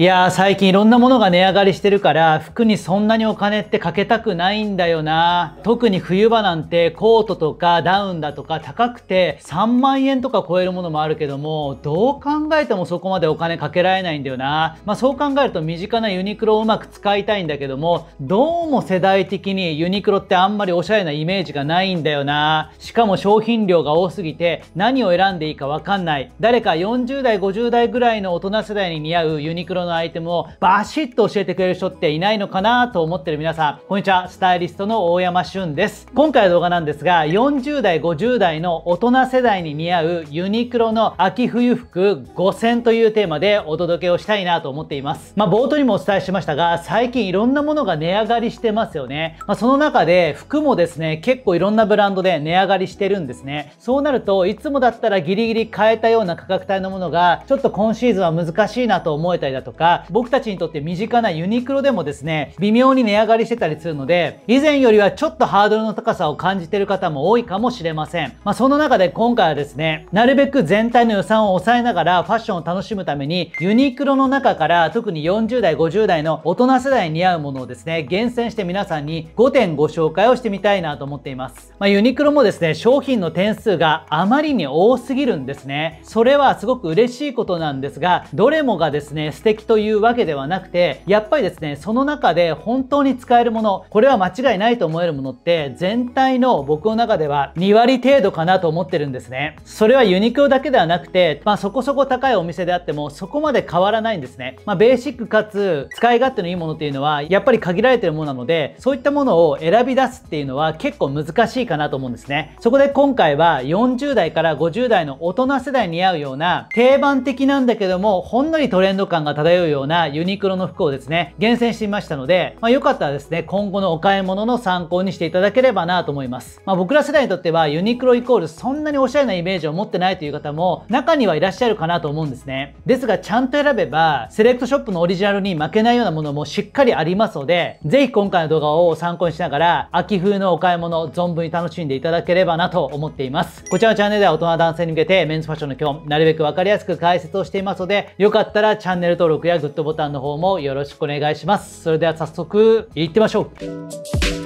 いやー最近いろんなものが値上がりしてるから服にそんなにお金ってかけたくないんだよな特に冬場なんてコートとかダウンだとか高くて3万円とか超えるものもあるけどもどう考えてもそこまでお金かけられないんだよなまあそう考えると身近なユニクロをうまく使いたいんだけどもどうも世代的にユニクロってあんまりおしゃれなイメージがないんだよなしかも商品量が多すぎて何を選んでいいかわかんない誰か40代50代ぐらいの大人世代に似合うユニクロののアイテムをバシッと教えてくれる人っていないのかなと思ってる皆さん、こんにちは、スタイリストの大山俊です。今回の動画なんですが、40代、50代の大人世代に似合うユニクロの秋冬服5000というテーマでお届けをしたいなと思っています。まあ、冒頭にもお伝えしましたが、最近いろんなものが値上がりしてますよね。まあ、その中で服もですね、結構いろんなブランドで値上がりしてるんですね。そうなると、いつもだったらギリギリ買えたような価格帯のものが、ちょっと今シーズンは難しいなと思えたりだとか、か、僕たちにとって身近なユニクロでもですね、微妙に値上がりしてたりするので、以前よりはちょっとハードルの高さを感じている方も多いかもしれません。まあ、その中で今回はですね、なるべく全体の予算を抑えながらファッションを楽しむために、ユニクロの中から特に40代、50代の大人世代に似合うものをですね、厳選して皆さんに5点ご紹介をしてみたいなと思っています。まあ、ユニクロもですね、商品の点数があまりに多すぎるんですね。それはすごく嬉しいことなんですが、どれもがですね、素敵というわけではなくてやっぱりですねその中で本当に使えるものこれは間違いないと思えるものって全体の僕の中では2割程度かなと思ってるんですねそれはユニクロだけではなくて、まあ、そこそこ高いお店であってもそこまで変わらないんですね、まあ、ベーシックかつ使い勝手のいいものっていうのはやっぱり限られてるものなのでそういったものを選び出すっていうのは結構難しいかなと思うんですねそこで今回は40代から50代の大人世代に合うような定番的なんだけどもほんのりトレンド感が漂う漂うようなユニクロの服をですね、厳選してみましたので、まあ、よかったらですね、今後のお買い物の参考にしていただければなと思います。まあ、僕ら世代にとってはユニクロイコールそんなにおしゃれなイメージを持ってないという方も中にはいらっしゃるかなと思うんですね。ですが、ちゃんと選べば、セレクトショップのオリジナルに負けないようなものもしっかりありますので、ぜひ今回の動画を参考にしながら、秋冬のお買い物を存分に楽しんでいただければなと思っています。こちらのチャンネルでは大人男性に向けてメンズファッションの基本、なるべくわかりやすく解説をしていますので、よかったらチャンネル登録やグッドボタンの方もよろしくお願いします。それでは早速いってましょう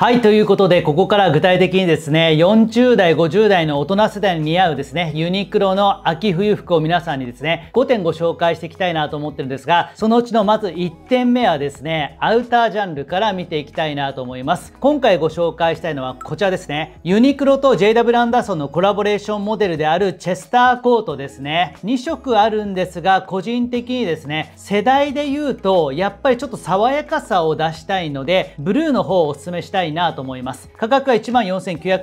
はい。ということで、ここから具体的にですね、40代、50代の大人世代に似合うですね、ユニクロの秋冬服を皆さんにですね、5点ご紹介していきたいなと思ってるんですが、そのうちのまず1点目はですね、アウタージャンルから見ていきたいなと思います。今回ご紹介したいのはこちらですね、ユニクロと JW アンダーソンのコラボレーションモデルであるチェスターコートですね。2色あるんですが、個人的にですね、世代で言うと、やっぱりちょっと爽やかさを出したいので、ブルーの方をお勧めしたいいなと思います。価格は14,900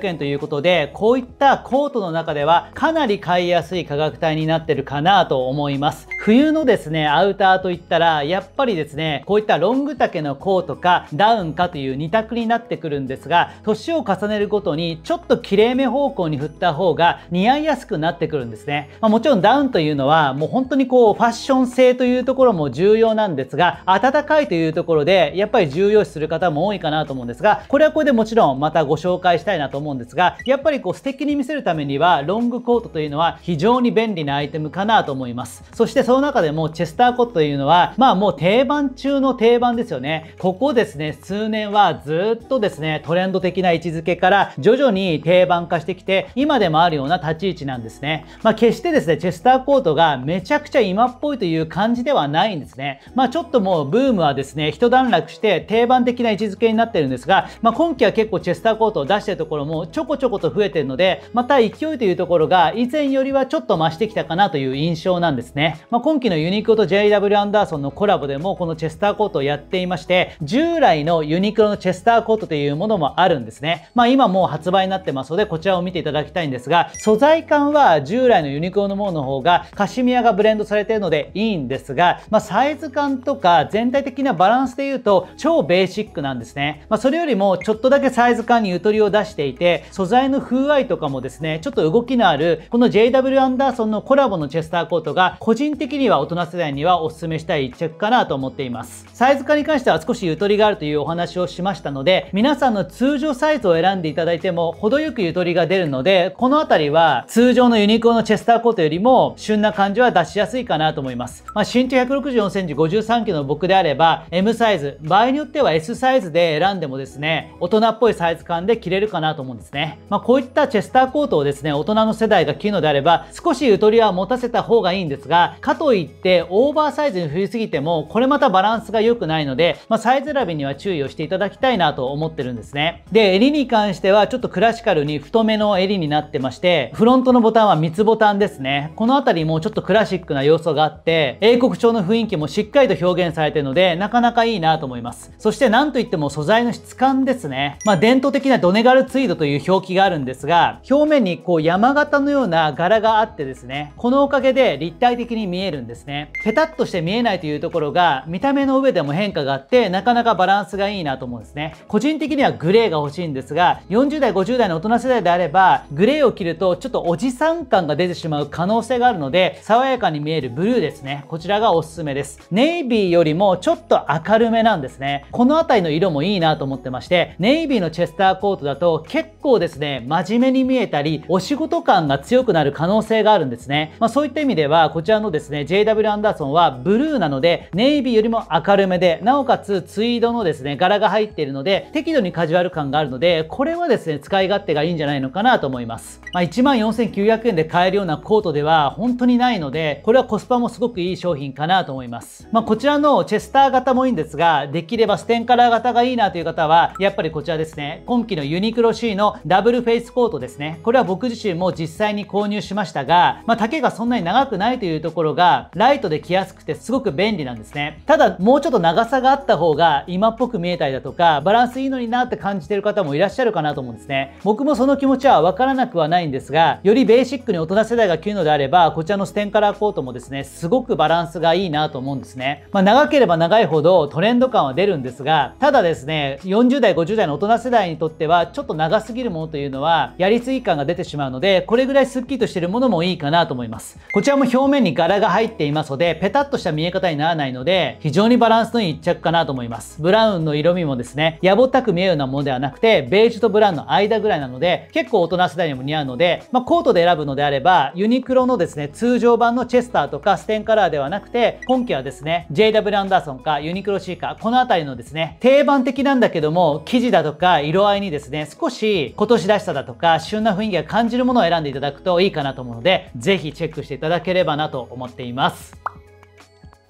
万円ということで、こういったコートの中ではかなり買いやすい価格帯になってるかなと思います。冬のですね、アウターといったら、やっぱりですね、こういったロング丈のコートかダウンかという2択になってくるんですが、年を重ねるごとにちょっときれいめ方向に振った方が似合いやすくなってくるんですね。まあ、もちろんダウンというのはもう本当にこうファッション性というところも重要なんですが、暖かいというところでやっぱり重要視する方も多いかなと思うんですが、これはこれでもちろんまたご紹介したいなと思うんですが、やっぱりこう素敵に見せるためにはロングコートというのは非常に便利なアイテムかなと思います。そしてその中でもチェスターコートというのは、まあもう定番中の定番ですよね。ここですね、数年はずっとですね、トレンド的な位置づけから徐々に定番化してきて、今でもあるような立ち位置なんですね。まあ決してですね、チェスターコートがめちゃくちゃ今っぽいという感じではないんですね。まあちょっともうブームはですね、一段落して定番的な位置づけになってるんですが、まあ、今季は結構チェスターコートを出してるところもちょこちょこと増えてるので、また勢いというところが以前よりはちょっと増してきたかなという印象なんですね。まあ、今季のユニクロと JW アンダーソンのコラボでもこのチェスターコートをやっていまして、従来のユニクロのチェスターコートというものもあるんですね。まあ、今もう発売になってますので、こちらを見ていただきたいんですが、素材感は従来のユニクロのものの方がカシミヤがブレンドされているのでいいんですが、まあ、サイズ感とか全体的なバランスで言うと超ベーシックなんですね。まそれよりももちょっとだけサイズ感にゆとりを出していて素材の風合いとかもですねちょっと動きのあるこの JW アンダーソンのコラボのチェスターコートが個人的には大人世代にはおすすめしたい一着かなと思っていますサイズ化に関しては少しゆとりがあるというお話をしましたので皆さんの通常サイズを選んでいただいても程よくゆとりが出るのでこの辺りは通常のユニクロのチェスターコートよりも旬な感じは出しやすいかなと思います、まあ、身長 164cm53kg の僕であれば M サイズ場合によっては S サイズで選んでもですね大人っぽいサイズ感で着れるかなと思うんですね。まあ、こういったチェスターコートをですね、大人の世代が着るのであれば、少しゆとりは持たせた方がいいんですが、かといってオーバーサイズに振りすぎても、これまたバランスが良くないので、まあ、サイズ選びには注意をしていただきたいなと思ってるんですね。で、襟に関してはちょっとクラシカルに太めの襟になってまして、フロントのボタンは3つボタンですね。この辺りもちょっとクラシックな要素があって、英国調の雰囲気もしっかりと表現されてるので、なかなかいいなと思います。そして何といっても素材の質感ですね。まあ、伝統的なドネガルツイードという表記があるんですが、表面にこう山形のような柄があってですね、このおかげで立体的に見えるんですね。ペタッとして見えないというところが、見た目の上でも変化があって、なかなかバランスがいいなと思うんですね。個人的にはグレーが欲しいんですが、40代、50代の大人世代であれば、グレーを着るとちょっとおじさん感が出てしまう可能性があるので、爽やかに見えるブルーですね。こちらがおすすめです。ネイビーよりもちょっと明るめなんですね。この辺りの色もいいなと思ってまして、てネイビーのチェスターコートだと結構ですね真面目に見えたりお仕事感が強くなる可能性があるんですね、まあ、そういった意味ではこちらのですね JW アンダーソンはブルーなのでネイビーよりも明るめでなおかつツイードのですね柄が入っているので適度にカジュアル感があるのでこれはですね使い勝手がいいんじゃないのかなと思います、まあ、1 4900円で買えるようなコートでは本当にないのでこれはコスパもすごくいい商品かなと思います、まあ、こちらのチェスター型もいいんですができればステンカラー型がいいなという方はやっぱりこちらですね今季のユニクロ C のダブルフェイスコートですねこれは僕自身も実際に購入しましたが、まあ、丈がそんなに長くないというところがライトで着やすくてすごく便利なんですねただもうちょっと長さがあった方が今っぽく見えたりだとかバランスいいのになって感じてる方もいらっしゃるかなと思うんですね僕もその気持ちは分からなくはないんですがよりベーシックに大人世代が着るのであればこちらのステンカラーコートもですねすごくバランスがいいなと思うんですね、まあ、長ければ長いほどトレンド感は出るんですがただですね40代50代の大人世代にとってはちょっと長すぎるものというのはやりすぎ感が出てしまうのでこれぐらいスッキリとしてるものもいいかなと思いますこちらも表面に柄が入っていますのでペタッとした見え方にならないので非常にバランスのいい一着かなと思いますブラウンの色味もですねやぼったく見えるようなものではなくてベージュとブラウンの間ぐらいなので結構大人世代にも似合うので、まあ、コートで選ぶのであればユニクロのですね通常版のチェスターとかステンカラーではなくて今季はですね JW アンダーソンかユニクロ C かこの辺りのですね定番的なんだけども生地だとか色合いにですね、少し今年らしさだとか、旬な雰囲気が感じるものを選んでいただくといいかなと思うので、是非チェックしていただければなと思っています。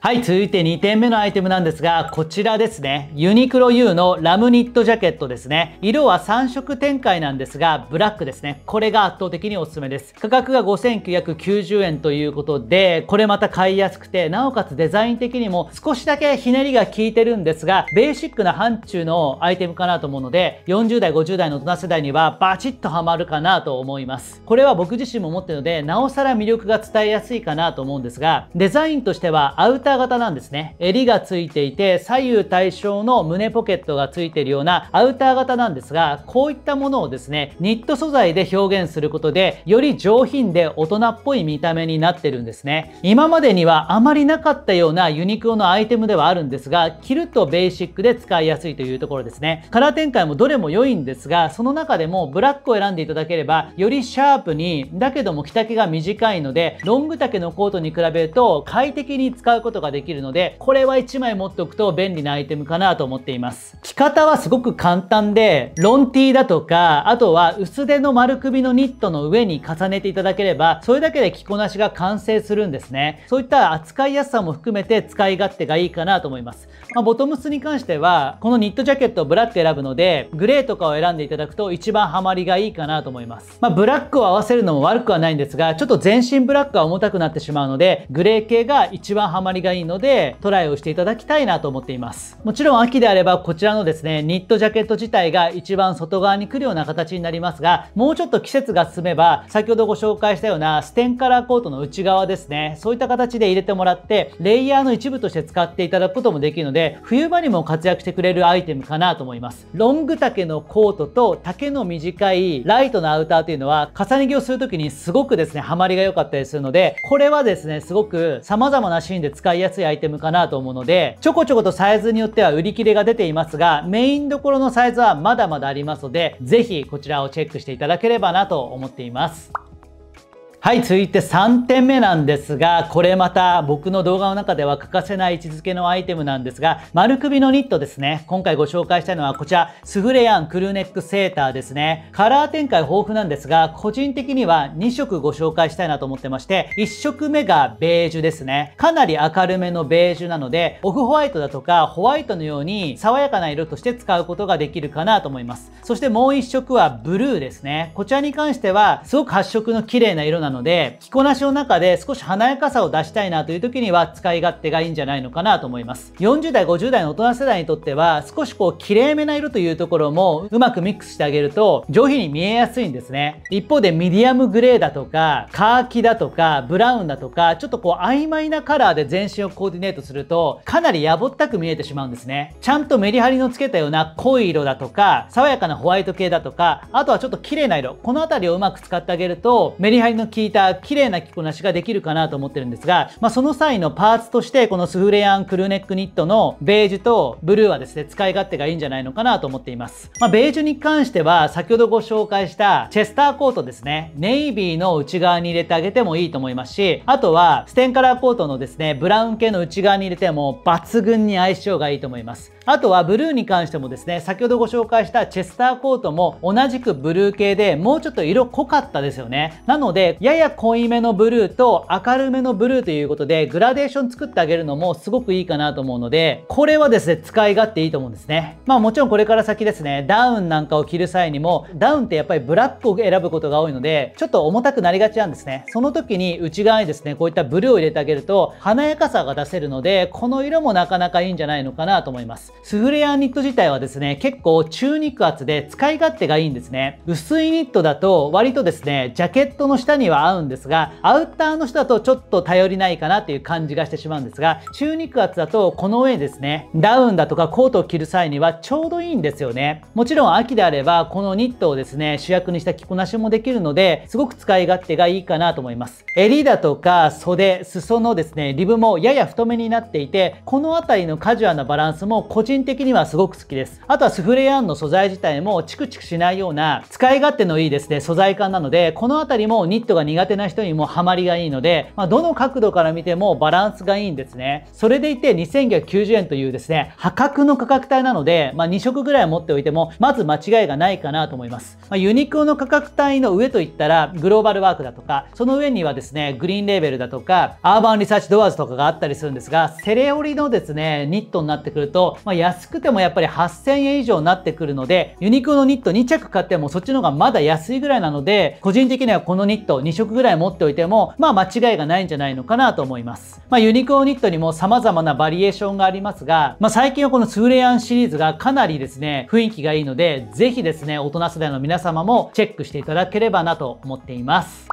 はい続いて2点目のアイテムなんですがこちらですねユニクロ U のラムニットジャケットですね色は3色展開なんですがブラックですねこれが圧倒的におすすめです価格が5990円ということでこれまた買いやすくてなおかつデザイン的にも少しだけひねりが効いてるんですがベーシックな範疇のアイテムかなと思うので40代50代の大人世代にはバチッとハマるかなと思いますこれは僕自身も持ってるのでなおさら魅力が伝えやすいかなと思うんですがデザインとしてはアウター型なんですね。襟がついていて左右対称の胸ポケットがついているようなアウター型なんですが、こういったものをですね、ニット素材で表現することで、より上品で大人っぽい見た目になってるんですね。今までにはあまりなかったようなユニクロのアイテムではあるんですが、着るとベーシックで使いやすいというところですね。カラー展開もどれも良いんですが、その中でもブラックを選んでいただければ、よりシャープに、だけども着丈が短いので、ロング丈のコートに比べると快適に使うことがができるので、これは1枚持っておくと便利なアイテムかなと思っています。着方はすごく簡単で、ロン T だとか、あとは薄手の丸首のニットの上に重ねていただければ、それだけで着こなしが完成するんですね。そういった扱いやすさも含めて使い勝手がいいかなと思います。まあ、ボトムスに関しては、このニットジャケットをブラック選ぶので、グレーとかを選んでいただくと一番ハマりがいいかなと思います。まあ、ブラックを合わせるのも悪くはないんですが、ちょっと全身ブラックは重たくなってしまうので、グレー系が一番ハマりががいいのでトライをしていただきたいなと思っていますもちろん秋であればこちらのですねニットジャケット自体が一番外側に来るような形になりますがもうちょっと季節が進めば先ほどご紹介したようなステンカラーコートの内側ですねそういった形で入れてもらってレイヤーの一部として使っていただくこともできるので冬場にも活躍してくれるアイテムかなと思いますロング丈のコートと丈の短いライトのアウターというのは重ね着をする時にすごくですねハマりが良かったりするのでこれはですねすごく様々なシーンで使いいやすいアイテムかなと思うので、ちょこちょことサイズによっては売り切れが出ていますが、メインどころのサイズはまだまだありますので、ぜひこちらをチェックしていただければなと思っています。はい続いて3点目なんですがこれまた僕の動画の中では欠かせない位置づけのアイテムなんですが丸首のニットですね今回ご紹介したいのはこちらスフレヤンクルーネックセーターですねカラー展開豊富なんですが個人的には2色ご紹介したいなと思ってまして1色目がベージュですねかなり明るめのベージュなのでオフホワイトだとかホワイトのように爽やかな色として使うことができるかなと思いますそしてもう1色はブルーですねこちらに関してはすごく発色の綺麗な色なのので着こなしの中で少し華やかさを出したいなという時には使い勝手がいいんじゃないのかなと思います40代50代の大人世代にとっては少しこうきれいめな色というところもうまくミックスしてあげると上品に見えやすいんですね一方でミディアムグレーだとかカーキだとかブラウンだとかちょっとこう曖昧なカラーで全身をコーディネートするとかなりやぼったく見えてしまうんですねちゃんとメリハリのつけたような濃い色だとか爽やかなホワイト系だとかあとはちょっと綺麗な色この辺りをうまく使ってあげるとメリハリの効いた綺麗な着こなしができるかなと思ってるんですが、まあ、その際のパーツとしてこのスフレアンクルーネックニットのベージュとブルーはですね使い勝手がいいんじゃないのかなと思っています、まあ、ベージュに関しては先ほどご紹介したチェスターコートですねネイビーの内側に入れてあげてもいいと思いますしあとはステンカラーコートのですねブラウン系の内側に入れても抜群に相性がいいと思いますあとはブルーに関してもですね先ほどご紹介したチェスターコートも同じくブルー系でもうちょっと色濃かったですよねなのでやや濃いめのブルーと明るめのブルーということでグラデーション作ってあげるのもすごくいいかなと思うのでこれはですね使い勝手いいと思うんですねまあもちろんこれから先ですねダウンなんかを着る際にもダウンってやっぱりブラックを選ぶことが多いのでちょっと重たくなりがちなんですねその時に内側にですねこういったブルーを入れてあげると華やかさが出せるのでこの色もなかなかいいんじゃないのかなと思いますスフレアニット自体はですね結構中肉厚で使い勝手がいいんですね薄いニットだと割とですねジャケットの下にはは合うんですがアウターの人だとちょっと頼りないかなという感じがしてしまうんですが中肉厚だとこの上ですねダウンだとかコートを着る際にはちょうどいいんですよねもちろん秋であればこのニットをですね主役にした着こなしもできるのですごく使い勝手がいいかなと思います襟だとか袖裾のですねリブもやや太めになっていてこの辺りのカジュアルなバランスも個人的にはすごく好きですあとはスフレアンの素材自体もチクチクしないような使い勝手のいいですね素材感なのでこの辺りもニットが苦手な人にもハマりがいいので、まあ、どの角度から見てもバランスがいいんですね。それでいて2990円というですね、破格の価格帯なので、まあ、2色ぐらい持っておいても、まず間違いがないかなと思います。まあ、ユニクロの価格帯の上といったら、グローバルワークだとか、その上にはですね、グリーンレーベルだとか、アーバンリサーチドアーズとかがあったりするんですが、セレオリのですね、ニットになってくると、まあ、安くてもやっぱり8000円以上になってくるので、ユニクロのニット2着買ってもそっちの方がまだ安いぐらいなので、個人的にはこのニット2 2色ぐらい持っておいても、まあ間違いがないんじゃないのかなと思います。まあユニクロニットにも様々なバリエーションがありますが、まあ最近はこのスーレアンシリーズがかなりですね、雰囲気がいいので、ぜひですね、大人世代の皆様もチェックしていただければなと思っています。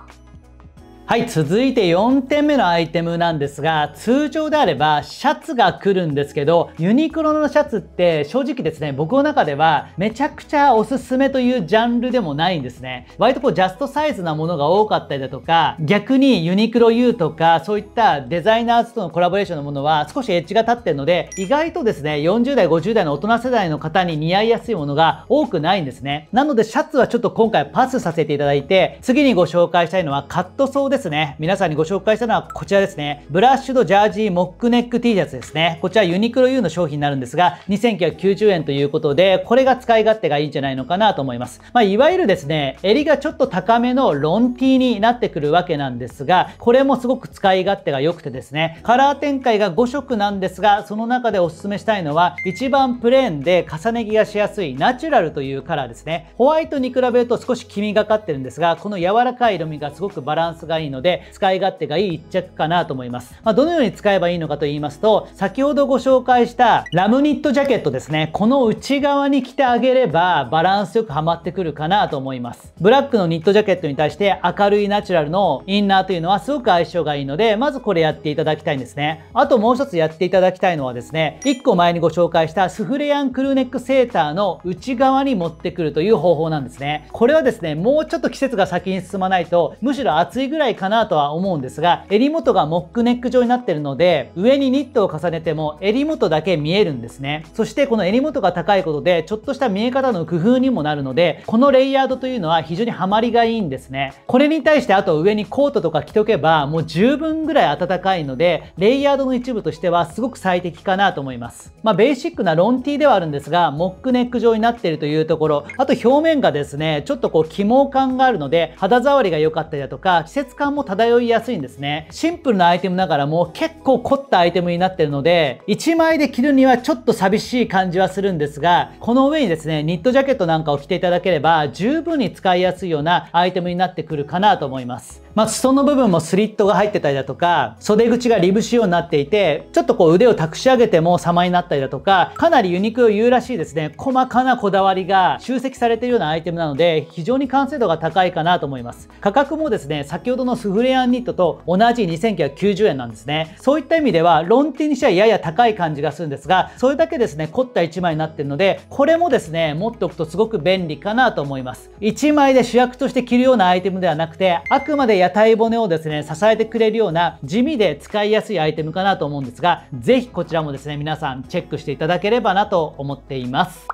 はい、続いて4点目のアイテムなんですが、通常であればシャツが来るんですけど、ユニクロのシャツって正直ですね、僕の中ではめちゃくちゃおすすめというジャンルでもないんですね。割とこうジャストサイズなものが多かったりだとか、逆にユニクロ U とか、そういったデザイナーズとのコラボレーションのものは少しエッジが立ってるので、意外とですね、40代、50代の大人世代の方に似合いやすいものが多くないんですね。なのでシャツはちょっと今回パスさせていただいて、次にご紹介したいのはカットソーですね、皆さんにご紹介したのはこちらですね。ブラッシュドジャージーモックネック T シャツですね。こちらユニクロ U の商品になるんですが、2990円ということで、これが使い勝手がいいんじゃないのかなと思います。まあ、いわゆるですね、襟がちょっと高めのロン T になってくるわけなんですが、これもすごく使い勝手が良くてですね、カラー展開が5色なんですが、その中でおすすめしたいのは、一番プレーンで重ね着がしやすいナチュラルというカラーですね。ホワイトに比べると少し黄みがかってるんですが、この柔らかい色味がすごくバランスがいいいので、使い勝手がいい一着かなと思います。まあ、どのように使えばいいのかと言いますと、先ほどご紹介したラムニットジャケットですね。この内側に着てあげれば、バランスよくはまってくるかなと思います。ブラックのニットジャケットに対して明るいナチュラルのインナーというのはすごく相性がいいので、まずこれやっていただきたいんですね。あともう一つやっていただきたいのはですね、1個前にご紹介したスフレアンクルーネックセーターの内側に持ってくるという方法なんですね。これはですね、もうちょっと季節が先に進まないと、むしろ暑いぐらいいかなとは思うんですが、襟元がモックネック状になってるので、上にニットを重ねても襟元だけ見えるんですね。そしてこの襟元が高いことで、ちょっとした見え方の工夫にもなるので、このレイヤードというのは非常にハマりがいいんですね。これに対してあと上にコートとか着とけば、もう十分ぐらい暖かいので、レイヤードの一部としてはすごく最適かなと思います。まあ、ベーシックなロン T ではあるんですが、モックネック状になっているというところ、あと表面がですね、ちょっとこう、起毛感があるので、肌触りが良かったりだとか、季節感感も漂いやすいんですね。シンプルなアイテムながらも結構凝ったアイテムになってるので、1枚で着るにはちょっと寂しい感じはするんですが、この上にですね、ニットジャケットなんかを着ていただければ、十分に使いやすいようなアイテムになってくるかなと思います。まあ、裾の部分もスリットが入ってたりだとか、袖口がリブ仕様になっていて、ちょっとこう腕をたくし上げても様になったりだとか、かなりユニクロ言うらしいですね。細かなこだわりが集積されているようなアイテムなので、非常に完成度が高いかなと思います。価格もですね、先ほどのスフレアンニットと同じ2990円なんですね。そういった意味では、ロンティにしてはやや高い感じがするんですが、それだけですね、凝った1枚になってるので、これもですね、持っておくとすごく便利かなと思います。1枚で主役として着るようなアイテムではなくて、あくまで屋台骨をですね、支えてくれるような地味で使いやすいアイテムかなと思うんですが、是非こちらもですね、皆さんチェックしていただければなと思っています。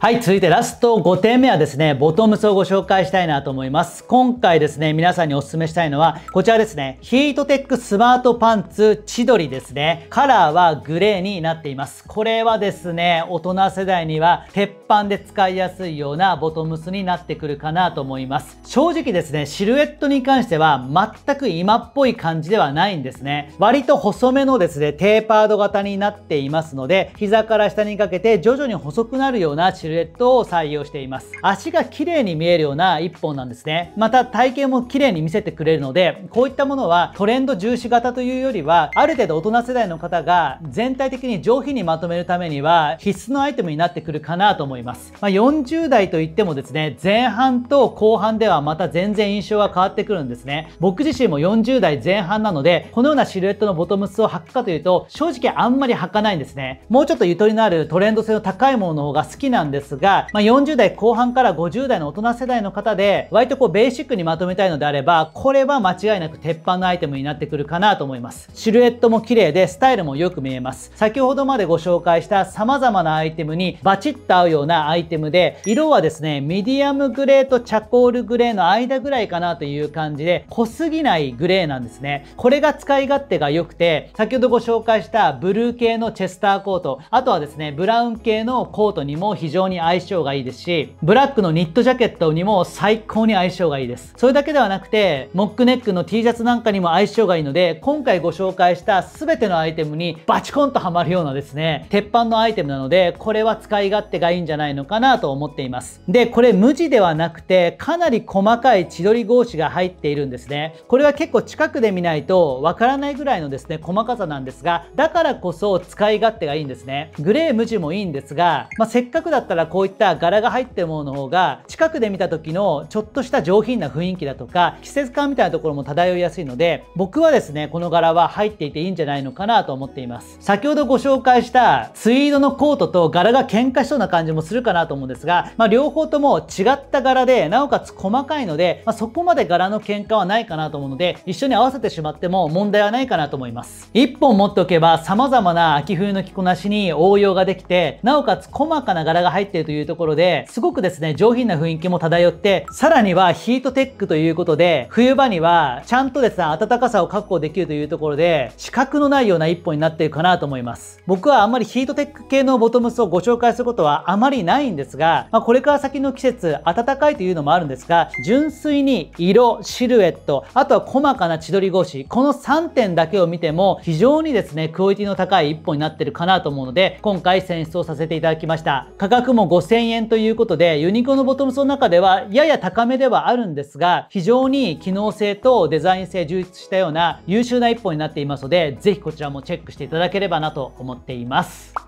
はい、続いてラスト5点目はですね、ボトムスをご紹介したいなと思います。今回ですね、皆さんにお勧めしたいのは、こちらですね、ヒートテックスマートパンツ千鳥ですね。カラーはグレーになっています。これはですね、大人世代には鉄板で使いやすいようなボトムスになってくるかなと思います。正直ですね、シルエットに関しては全く今っぽい感じではないんですね。割と細めのですね、テーパード型になっていますので、膝から下にかけて徐々に細くなるようなシルエットシルエットを採用しています足が綺麗に見えるような1本なんですねまた体型も綺麗に見せてくれるのでこういったものはトレンド重視型というよりはある程度大人世代の方が全体的に上品にまとめるためには必須のアイテムになってくるかなと思います、まあ、40代といってもですね前半と後半ではまた全然印象が変わってくるんですね僕自身も40代前半なのでこのようなシルエットのボトムスを履くかというと正直あんまり履かないんですねもうちょっとゆとりのあるトレンド性の高いものの方が好きなんですですが、まあ、40代後半から50代の大人世代の方で、割とこうベーシックにまとめたいのであれば、これは間違いなく鉄板のアイテムになってくるかなと思います。シルエットも綺麗で、スタイルもよく見えます。先ほどまでご紹介した様々なアイテムにバチッと合うようなアイテムで、色はですね、ミディアムグレーとチャコールグレーの間ぐらいかなという感じで、濃すぎないグレーなんですね。これが使い勝手が良くて、先ほどご紹介したブルー系のチェスターコート、あとはですね、ブラウン系のコートにも非常にに相性がいいですし、ブラックのニットジャケットにも最高に相性がいいです。それだけではなくて、モックネックの T シャツなんかにも相性がいいので、今回ご紹介した全てのアイテムにバチコンとハマるようなですね、鉄板のアイテムなので、これは使い勝手がいいんじゃないのかなと思っています。で、これ無地ではなくて、かなり細かい千鳥格子が入っているんですね。これは結構近くで見ないとわからないぐらいのですね、細かさなんですが、だからこそ使い勝手がいいんですね。グレー無地もいいんですが、まあ、せっかくだったらからこういった柄が入ってるものの方が近くで見た時のちょっとした上品な雰囲気だとか季節感みたいなところも漂いやすいので僕はですねこの柄は入っていていいんじゃないのかなと思っています先ほどご紹介したツイードのコートと柄が喧嘩しそうな感じもするかなと思うんですが、まあ、両方とも違った柄でなおかつ細かいので、まあ、そこまで柄の喧嘩はないかなと思うので一緒に合わせてしまっても問題はないかなと思います1本持っておけば様々な秋冬の着こなしに応用ができてなおかつ細かな柄が入っっているというところで、すごくですね、上品な雰囲気も漂って、さらにはヒートテックということで、冬場にはちゃんとですね、暖かさを確保できるというところで、資格のないような一本になっているかなと思います。僕はあんまりヒートテック系のボトムスをご紹介することはあまりないんですが、まあ、これから先の季節、暖かいというのもあるんですが、純粋に色、シルエット、あとは細かな千鳥格子、この3点だけを見ても、非常にですね、クオリティの高い一本になってるかなと思うので、今回選出をさせていただきました。価格も5000円ということで、ユニクロのボトムスの中ではやや高めではあるんですが、非常に機能性とデザイン性充実したような優秀な一本になっていますので、ぜひこちらもチェックしていただければなと思っています。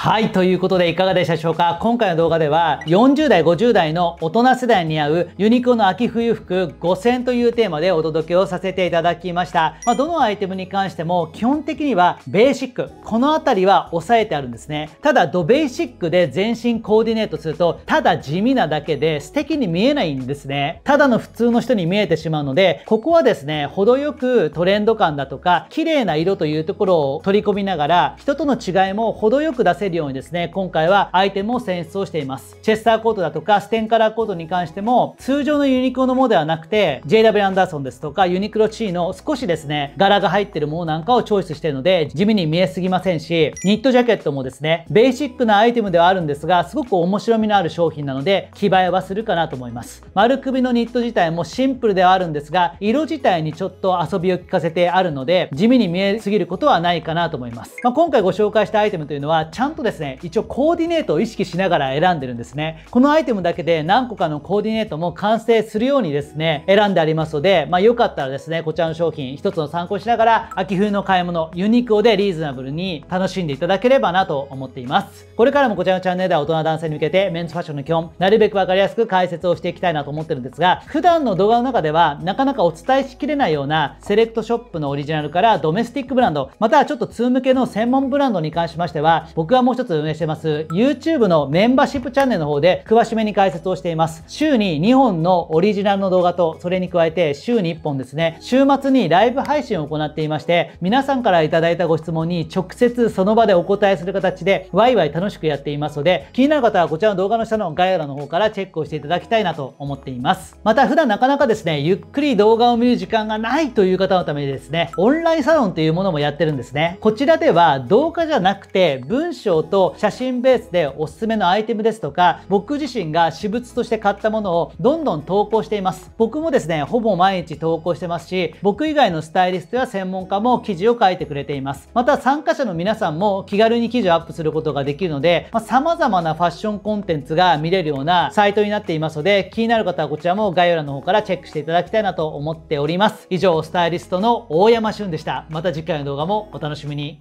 はい、ということでいかがでしたでしょうか今回の動画では40代、50代の大人世代に合うユニクロの秋冬服5000というテーマでお届けをさせていただきました。まあ、どのアイテムに関しても基本的にはベーシック、この辺りは抑えてあるんですね。ただドベーシックで全身コーディネートするとただ地味なだけで素敵に見えないんですね。ただの普通の人に見えてしまうので、ここはですね、程よくトレンド感だとか綺麗な色というところを取り込みながら人との違いも程よく出せるるようにですね、今回はアイテムを選出をしています。チェスターコートだとか、ステンカラーコートに関しても、通常のユニクロのものではなくて、JW アンダーソンですとか、ユニクロチーの少しですね、柄が入ってるものなんかをチョイスしてるので、地味に見えすぎませんし、ニットジャケットもですね、ベーシックなアイテムではあるんですが、すごく面白みのある商品なので、着替えはするかなと思います。丸首のニット自体もシンプルではあるんですが、色自体にちょっと遊びを効かせてあるので、地味に見えすぎることはないかなと思います。まあ、今回ご紹介したアイテムというのは、ちゃんとですね、一応コーディネートを意識しながら選んでるんですね。このアイテムだけで何個かのコーディネートも完成するようにですね、選んでありますので、まあよかったらですね、こちらの商品一つの参考しながら、秋冬の買い物、ユニクロでリーズナブルに楽しんでいただければなと思っています。これからもこちらのチャンネルでは大人男性に向けてメンズファッションの基本、なるべくわかりやすく解説をしていきたいなと思ってるんですが、普段の動画の中ではなかなかお伝えしきれないようなセレクトショップのオリジナルからドメスティックブランド、またはちょっと通向けの専門ブランドに関しましては、僕はもう一つ運営してます YouTube のメンバーシップチャンネルの方で詳しめに解説をしています週に2本のオリジナルの動画とそれに加えて週に1本ですね週末にライブ配信を行っていまして皆さんから頂いたご質問に直接その場でお答えする形でワイワイ楽しくやっていますので気になる方はこちらの動画の下の概要欄の方からチェックをしていただきたいなと思っていますまた普段なかなかですねゆっくり動画を見る時間がないという方のためにですねオンラインサロンというものもやってるんですねこちらでは動画じゃなくて文章章と写真ベースでおすすめのアイテムですとか僕自身が私物として買ったものをどんどん投稿しています僕もですねほぼ毎日投稿してますし僕以外のスタイリストや専門家も記事を書いてくれていますまた参加者の皆さんも気軽に記事をアップすることができるのでさまざ、あ、まなファッションコンテンツが見れるようなサイトになっていますので気になる方はこちらも概要欄の方からチェックしていただきたいなと思っております以上スタイリストの大山俊でしたまた次回の動画もお楽しみに